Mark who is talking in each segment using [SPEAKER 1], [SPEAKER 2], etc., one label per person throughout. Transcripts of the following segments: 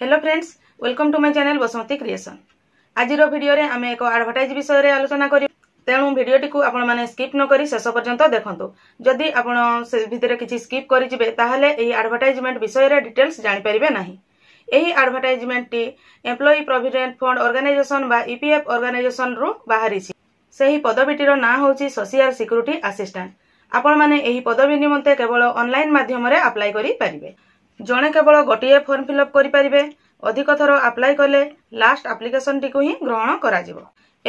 [SPEAKER 1] Hello friends welcome to my channel Basanti creation আজির ভিডিওরে আমি এক আডভর্টাইজ বিষয়ে আলোচনা করি তেণু ভিডিওটিকে আপনার স্কিপ নকি শেষ পর্যন্ত দেখুন যদি আপনার সে ভিতরে কিছু স্কিপ করে যাবে তাহলে এই আডভর্টাইজমেন্ট বিষয়ে ডিটেলস জাঁপারে না এই আডভর্টাইজমেন্টটি এমপ্লয়ি প্রভিডেন্ট ফন্ড অর্গানাইজেসন বা ইপিএফ অর্গানাইজেসন রু বাহারিছি সেই পদবীটির না হচ্ছে সোশিয়াল সিকুরিটি আসিষ্টাট আপনার এই পদবী নিমন্তে কেবল অনলাইন মাধ্যমে আপ্লাই করে পারিবে ଜଣେ କେବଳ ଗୋଟିଏ ଫର୍ମ ଫିଲ୍ଅପ୍ କରିପାରିବେ ଅଧିକ ଥର ଆପ୍ଲାଏ କଲେ ଲାଷ୍ଟ ଆପ୍ଲିକେସନଟିକୁ ହିଁ ଗ୍ରହଣ କରାଯିବ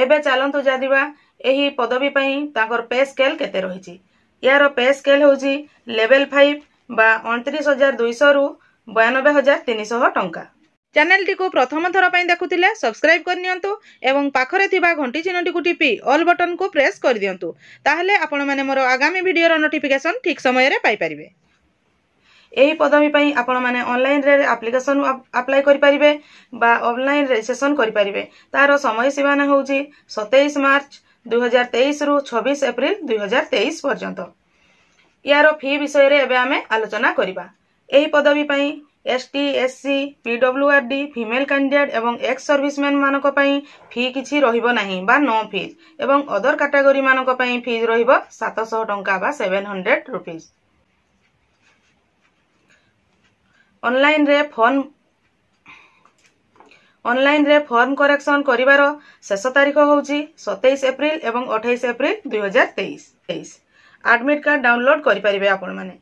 [SPEAKER 1] ଏବେ ଚାଲନ୍ତୁ ଜାଣିବା ଏହି ପଦବୀ ପାଇଁ ତାଙ୍କର ପେ ସ୍କେଲ୍ କେତେ ରହିଛି ଏହାର ପେ ସ୍କେଲ୍ ହେଉଛି ଲେଭେଲ୍ ଫାଇଭ୍ ବା ଅଣତିରିଶ ହଜାର ଦୁଇଶହରୁ ବୟାନବେ ହଜାର ତିନିଶହ ଟଙ୍କା ଚ୍ୟାନେଲଟିକୁ ପ୍ରଥମ ଥର ପାଇଁ ଦେଖୁଥିଲେ ସବସ୍କ୍ରାଇବ୍ କରିନିଅନ୍ତୁ ଏବଂ ପାଖରେ ଥିବା ଘଣ୍ଟି ଚିହ୍ନଟିକୁ ଟିପି ଅଲ୍ ବଟନ୍କୁ ପ୍ରେସ୍ କରିଦିଅନ୍ତୁ ତାହେଲେ ଆପଣମାନେ ମୋର ଆଗାମୀ ଭିଡ଼ିଓର ନୋଟିଫିକେସନ୍ ଠିକ୍ ସମୟରେ ପାଇପାରିବେ ଏହି ପଦବୀ ପାଇଁ ଆପଣମାନେ ଅନଲାଇନ୍ରେ ଆପ୍ଲିକେସନ୍ ଆପ୍ଲାଏ କରିପାରିବେ ବା ଅନଲାଇନ୍ ରେଜିଷ୍ଟ୍ରେସନ୍ କରିପାରିବେ ତାହାର ସମୟସୀମାନା ହେଉଛି ସତେଇଶ ମାର୍ଚ୍ଚ ଦୁଇହଜାର ତେଇଶରୁ ଛବିଶ ଏପ୍ରିଲ ଦୁଇହଜାର ତେଇଶ ପର୍ଯ୍ୟନ୍ତ ଏହାର ଫି ବିଷୟରେ ଏବେ ଆମେ ଆଲୋଚନା କରିବା ଏହି ପଦବୀ ପାଇଁ ST SC PWRD female candidate ଏବଂ ଏକ୍ସ ସର୍ଭିସମ୍ୟାନ୍ମାନଙ୍କ ପାଇଁ ଫି କିଛି ରହିବ ନାହିଁ ବା ନୋ ଫିଜ୍ ଏବଂ ଅଦର କାଟାଗୋରୀମାନଙ୍କ ପାଇଁ ଫିଜ୍ ରହିବ ସାତଶହ ଟଙ୍କା ବା ସେଭେନ୍ ହଣ୍ଡ୍ରେଡ୍ ରୁପିଜ୍ ଅନ୍ଲାଇନ୍ରେ ଫର୍ମ ଅନ୍ଲାଇନ୍ରେ ଫର୍ମ କରେକ୍ସନ୍ କରିବାର ଶେଷ ତାରିଖ ହେଉଛି ସତେଇଶ ଏପ୍ରିଲ ଏବଂ ଅଠେଇଶ ଏପ୍ରିଲ ଦୁଇହଜାର ତେଇଶ ତେଇଶ ଆଡମିଟ୍ କାର୍ଡ଼ ଡାଉନଲୋଡ୍ କରିପାରିବେ ଆପଣମାନେ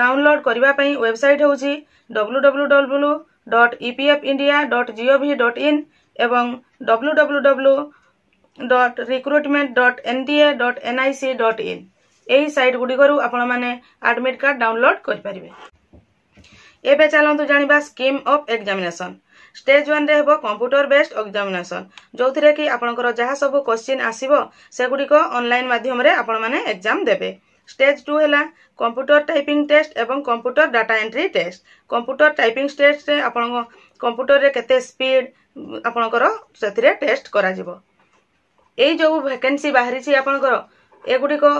[SPEAKER 1] ଡାଉନଲୋଡ୍ କରିବା ପାଇଁ ୱେବସାଇଟ୍ ହେଉଛି W W W dot EPF India dot GOV dot in ଏବଂ W W W dot recruitment dot N D A dot NIC dot in ଏହି ସାଇଟ୍ ଗୁଡ଼ିକରୁ ଆପଣମାନେ ଆଡମିଟ୍ କାର୍ଡ଼ ଡାଉନଲୋଡ୍ କରିପାରିବେ ଏବେ ଚାଲନ୍ତୁ ଜାଣିବା ସ୍କିମ୍ ଅଫ୍ ଏକ୍ଜାମିନେସନ୍ ଷ୍ଟେଜ୍ ୱାନ୍ରେ ହେବ କମ୍ପ୍ୟୁଟର ବେସ୍ଡ ଏକ୍ଜାମିନେସନ୍ ଯେଉଁଥିରେ କି ଆପଣଙ୍କର ଯାହା ସବୁ କୋଶ୍ଚିନ୍ ଆସିବ ସେଗୁଡ଼ିକ ଅନଲାଇନ୍ ମାଧ୍ୟମରେ ଆପଣମାନେ ଏକ୍ଜାମ୍ ଦେବେ ଷ୍ଟେଜ୍ ଟୁ ହେଲା କମ୍ପ୍ୟୁଟର ଟାଇପିଂ ଟେଷ୍ଟ ଏବଂ computer data entry test computer typing ଟେଷ୍ଟରେ ଆପଣଙ୍କ କମ୍ପ୍ୟୁଟରରେ କେତେ ସ୍ପିଡ୍ ଆପଣଙ୍କର ସେଥିରେ ଟେଷ୍ଟ କରାଯିବ ଏଇ ଯେଉଁ ଭ୍ୟାକେନ୍ସି ବାହାରିଛି ଆପଣଙ୍କର ଏଗୁଡ଼ିକ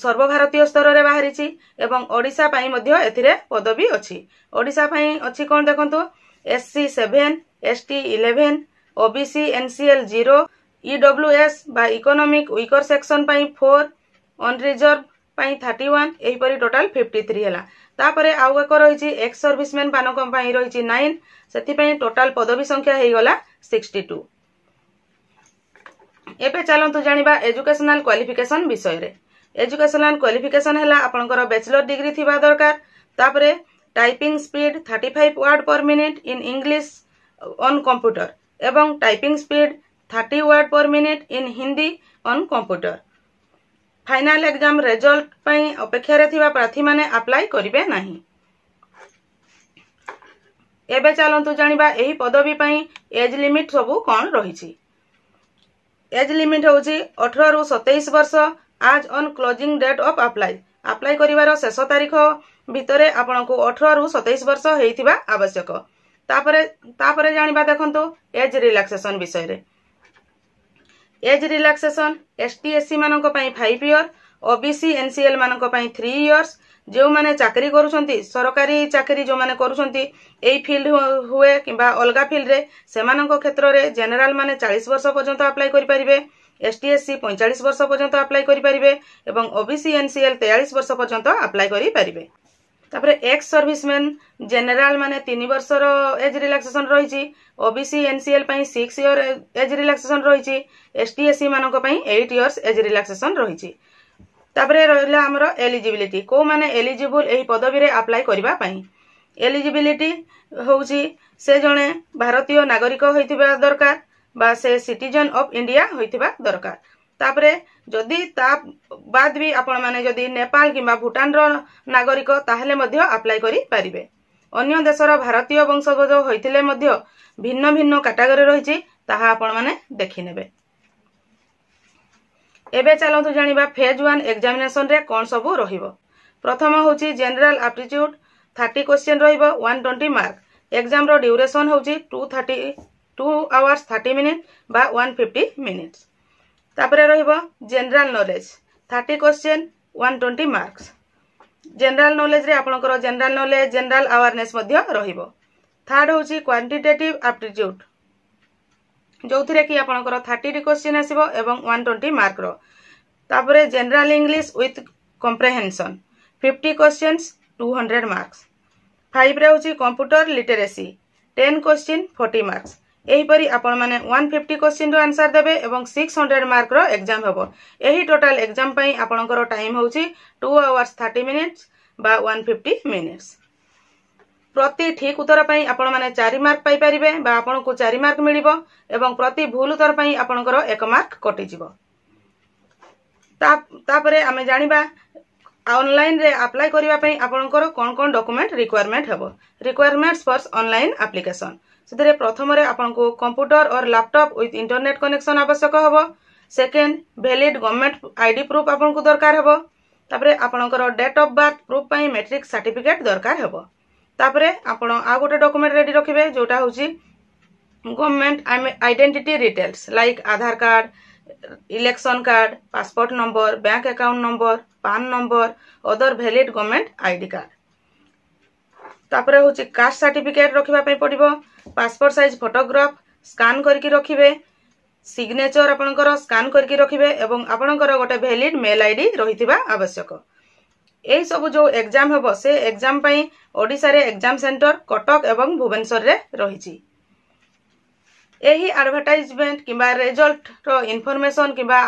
[SPEAKER 1] ସର୍ବଭାରତୀୟ ସ୍ତରରେ ବାହାରିଛି ଏବଂ ଓଡ଼ିଶା ପାଇଁ ମଧ୍ୟ ଏଥିରେ ପଦବୀ ଅଛି ଓଡ଼ିଶା ପାଇଁ ଅଛି କ'ଣ ଦେଖନ୍ତୁ S C seven S T eleven O B C N C L zero EW S ବା ଇକୋନୋମିକ୍ ୱିକର୍ ସେକ୍ସନ୍ ପାଇଁ ଫୋର୍ ରିଜର୍ଭ ପାଇଁ ଥାର୍ଟି ୱାନ୍ ଏହିପରି ଟୋଟାଲ୍ ଫିଫ୍ଟି ଥ୍ରୀ ହେଲା ତାପରେ ଆଉ ଏକ ରହିଛି ଏକ୍ସ ମାନଙ୍କ ପାଇଁ ରହିଛି ନାଇନ୍ ସେଥିପାଇଁ ଟୋଟାଲ୍ ପଦବୀ ସଂଖ୍ୟା ହେଇଗଲା ସିକ୍ସଟି ଟୁ ଏବେ ଚାଲନ୍ତୁ ଜାଣିବା ଏଜୁକେସନାଲ୍ କ୍ୱାଲିଫିକେସନ୍ ବିଷୟରେ এজুকেশনাল কোয়ালিফিকেসন হল আপনার ব্যাচেলর ডিগ্রি থাকা দরকার তাপরে typing speed thirty five word per minute in English on computer এবং typing speed thirty word per minute in Hindi on computer final exam result পাই অপেক্ষার থাকা প্রার্থী মানে আপ্লাই করবে না এবে চালু জাঁয়া এই পদবী পাই এজ লিমিট সবু কণ রয়েছে এজ লিমিট হচ্ছে অঠর সতেইশ বর্ষ as on closing date of apply apply କରିବାର ଶେଷ ତାରିଖ ଭିତରେ ଆପଣଙ୍କୁ ଅଠରରୁ ସତେଇଶ ବର୍ଷ ହେଇଥିବା ଆବଶ୍ୟକ ତାପରେ ତାପରେ ଜାଣିବା ଦେଖନ୍ତୁ ଏଜ୍ ରିଲାକ୍ସେସନ୍ ବିଷୟରେ age relaxation S T SC ମାନଙ୍କ ପାଇଁ five year O B C NCL ମାନଙ୍କ ପାଇଁ ଥ୍ରୀ ଇୟର୍ସ ଯେଉଁମାନେ ଚାକିରି କରୁଛନ୍ତି ସରକାରୀ ଚାକିରି ଯେଉଁମାନେ କରୁଛନ୍ତି ଏଇ ଫିଲ୍ଡ ହୁଏ କିମ୍ବା ଅଲଗା ଫିଲ୍ଡରେ ସେମାନଙ୍କ କ୍ଷେତ୍ରରେ ଜେନେରାଲ୍ ମାନେ ଚାଳିଶ ବର୍ଷ ପର୍ଯ୍ୟନ୍ତ ଆପ୍ଲାଏ କରିପାରିବେ এসটিএসসি পঁয়চাশ বর্ষ পর্যন্ত আপ্লাই করে এবং ওবিসি এনসিএল তেয়াশ বর্ষ পর্যন্ত আপ্লাই করে তাপরে এক্স সর্ভিসম্যান জেনেরাল মানে তিন বর্ষর এজ রিলাক্সেসন রয়েছে ওবিসি এনসিএল পাই সিক্স ইয়র এজ রিলাক্সেসন রয়েছে এসটিএসসি মানক পাই এইট ইয়ার্স এজ রিলাক্সেসন রয়েছে তাপরে রহিলা আমার এলিজিবিলিটি কেউমানে এলিজিবল এই পদবীরে আপ্লাই করা এলিজিবিলিটি হচ্ছে সে জনে ভারতীয় নাগরিক হয়ে দরকার বা সে সিটিজেন অফ ইন্ডিয়া হইতিবা দরকার তাপরে যদি তা বাদ বি আপন মানে যদি নেপাল কিংবা ভুটানর নাগরিক তাহলে মধ্য আপ্লাই করি পারিবে অন্য দেশর ভারতীয় বংশোদ্ভূত হইতিলে মধ্য ভিন্ন ভিন্ন ক্যাটাগরি রয়েছে তাহা আপন মানে দেখি নেবে এবে চালন্তু জানিবা ফেজ ওয়ান এক্সামিনেসনরে কোন সবু রহিব প্রথম হচ্ছে জেনারেল আপ্টিচ্যুড থার্টি কোশ্চেন রহব ওয়ান টোয়েন্টি মার্ক এক্সামর ডিউরেসন হচ্ছে two thirty 2 hours 30 minutes by 150 minutes. Tapere rohiba general knowledge. 30 question 120 marks. General knowledge re apnokoro general knowledge, general awareness modhyo rohiba. Third hoji quantitative aptitude. Jothire ki apnokoro 30 question asibo ebong 120 mark ro. Tapere general english with comprehension. 50 questions 200 marks. 5 re hoji computer literacy. 10 question 40 marks. ଏହିପରି ଆପଣମାନେ one fifty କୋଶ୍ଚିନ୍ର answer ଦେବେ ଏବଂ six hundred ମାର୍କର exam ହେବ ଏହି total exam ପାଇଁ ଆପଣଙ୍କର time ହେଉଛି two hours thirty minutes ବା ୱାନ୍ ଫିଫ୍ଟି ମିନିଟ୍ସ ପ୍ରତି ଠିକ୍ ଉତ୍ତର ପାଇଁ ଆପଣମାନେ ଚାରି ମାର୍କ ପାଇପାରିବେ ବା ଆପଣଙ୍କୁ ଚାରି ମାର୍କ ମିଳିବ ଏବଂ ପ୍ରତି ଭୁଲ ଉତ୍ତର ପାଇଁ ଆପଣଙ୍କର ଏକ ମାର୍କ କଟିଯିବ ତାପରେ ଆମେ ଜାଣିବା অনলাইনে আপ্লাই করা আপনার কোণ কোণ ডকুমেন্ট রিকোয়ারমেন্ট হব রিকোয়ারমেন্টস ফর অনলাইন আপ্লিকেসন সেতরে প্রথমে আপনার computer or laptop with internet connection আবশ্যক হব second valid government ID proof আপনার দরকার হব তাপরে আপনার ডেট অফ বার্থ প্রুফ পাই মেট্রিক সার্টিফিকেট দরকার হব তাপরে আপনার আউ গোটে ডকুমেন্ট রেডি রাখবে যেটা হচ্ছে government identity details like Aadhaar card election card passport number bank account number PAN number other valid government ID card তাপরে হচ্ছে কাস্ট সার্টিফিকেট রখিবা পাই পড়িব পাসপোর্ট সাইজ ফটোগ্রাফ স্কান করিকি রখিবে সিগনেচর আপনার স্কান করিকি রখিবে এবং আপনার গোটে ভ্যালিড মেল আইডি রহিথিবা আবশ্যক এই সবু যে এক্সাম হব সে এক্সাম পাই ওড়িশার এক্সাম সেন্টর কটক এবং ভুবনেশ্বরের রয়েছে ଏହି ଆଡଭର୍ଟାଇଜମେଣ୍ଟ କିମ୍ବା ରେଜଲ୍ଟର ଇନଫର୍ମେସନ୍ କିମ୍ବା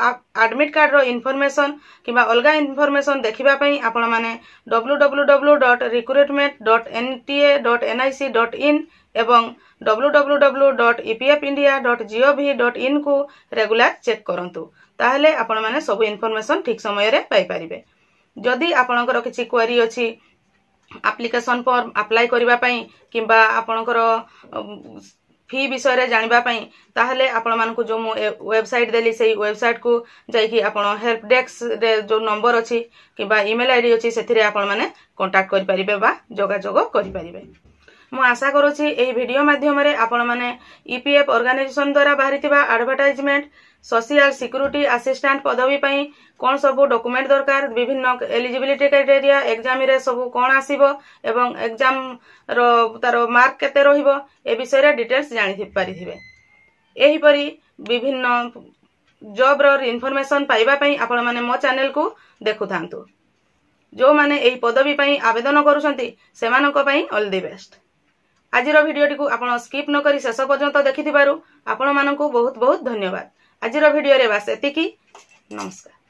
[SPEAKER 1] ଆଡମିଟ୍ କାର୍ଡର ଇନଫର୍ମେସନ୍ କିମ୍ବା ଅଲଗା ଇନଫର୍ମେସନ୍ ଦେଖିବା ପାଇଁ ଆପଣମାନେ W W W dot recruitment dot N T A dot N I C dot in ଏବଂ W W W dot E P F India dot G O V ଇନ୍କୁ regular check କରନ୍ତୁ ତାହେଲେ ଆପଣମାନେ ସବୁ ଇନଫର୍ମେସନ୍ ଠିକ୍ ସମୟରେ ପାଇପାରିବେ ଯଦି ଆପଣଙ୍କର କିଛି କ୍ୱାରି ଅଛି ଆପ୍ଲିକେସନ୍ ଫର୍ମ ଆପ୍ଲାଏ କରିବା ପାଇଁ କିମ୍ବା ଆପଣଙ୍କର ফি বিষয়ে জাঁয়া তাহলে আপনার যে ওয়েবসাইট দেলি সেই ওয়েবসাইট কু যাই আপনার হেল্প ডেস্ক যে নম্বর অ কিংবা ইমেল আইডি অনেক সে আপনার কন্টাক্ট করে পারে বা যোগাযোগ করে পে ମୁଁ ଆଶା କରୁଛି ଏହି ଭିଡ଼ିଓ ମାଧ୍ୟମରେ ଆପଣମାନେ ଇପିଏଫ୍ e ଅର୍ଗାନାଇଜେସନ୍ ଦ୍ୱାରା ବାହାରିଥିବା ଆଡ଼ଭର୍ଟାଇଜମେଣ୍ଟ ସୋସିଆଲ ସିକ୍ୟୁରିଟି ଆସିଷ୍ଟାଣ୍ଟ ପଦବୀ ପାଇଁ କ'ଣ ସବୁ ଡକୁମେଣ୍ଟ ଦରକାର ବିଭିନ୍ନ ଏଲିଜିବିଲିଟି କ୍ରାଇଟେରିଆ ଏକ୍ଜାମରେ ସବୁ କ'ଣ ଆସିବ ଏବଂ ଏକ୍ଜାମର ତାର ମାର୍କ କେତେ ରହିବ ଏ ବିଷୟରେ ଡିଟେଲ୍ସ ଜାଣିପାରିଥିବେ ଏହିପରି ବିଭିନ୍ନ ଜବ୍ର ଇନଫର୍ମେସନ୍ ପାଇବା ପାଇଁ ଆପଣମାନେ ମୋ ଚ୍ୟାନେଲକୁ ଦେଖୁଥାନ୍ତୁ ଯେଉଁମାନେ ଏହି ପଦବୀ ପାଇଁ ଆବେଦନ କରୁଛନ୍ତି ସେମାନଙ୍କ ପାଇଁ ଅଲ୍ ଦି ବେଷ୍ଟ ଆଜିର ଭିଡିଓଟିକୁ ଆପଣ ସ୍କିପ୍ ନ କରି ଶେଷ ପର୍ଯ୍ୟନ୍ତ ଦେଖିଥିବାରୁ ଆପଣମାନଙ୍କୁ ବହୁତ ବହୁତ ଧନ୍ୟବାଦ ଆଜିର ଭିଡିଓରେ ବାସ୍ ଏତିକି ନମସ୍କାର